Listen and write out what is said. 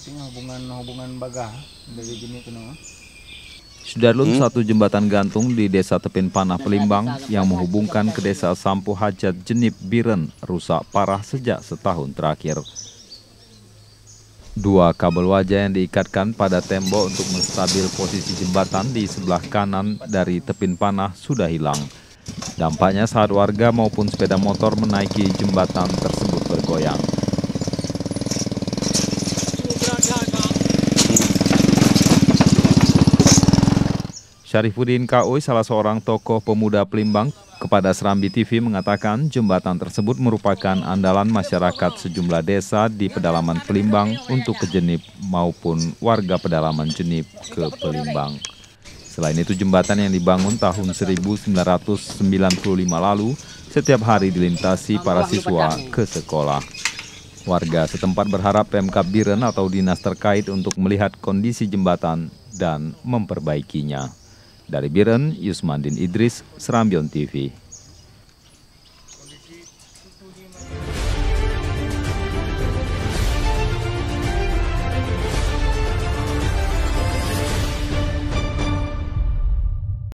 artinya hubungan-hubungan baga dari gini kenapa? Sudarlun hmm? satu jembatan gantung di Desa Tepin Panah Pelimbang yang menghubungkan ke Desa Sampu Hajat Jenip Biren rusak parah sejak setahun terakhir. Dua kabel wajah yang diikatkan pada tembok untuk menstabil posisi jembatan di sebelah kanan dari Tepin Panah sudah hilang. Dampaknya saat warga maupun sepeda motor menaiki jembatan tersebut bergoyang. Syarifuddin Kaui, salah seorang tokoh pemuda Pelimbang, kepada Serambi TV mengatakan jembatan tersebut merupakan andalan masyarakat sejumlah desa di pedalaman Pelimbang untuk kejenip maupun warga pedalaman Jenip ke Pelimbang. Selain itu jembatan yang dibangun tahun 1995 lalu setiap hari dilintasi para siswa ke sekolah. Warga setempat berharap PMK Biren atau dinas terkait untuk melihat kondisi jembatan dan memperbaikinya. Dari Biren, Yusmandin Idris, Serambion TV.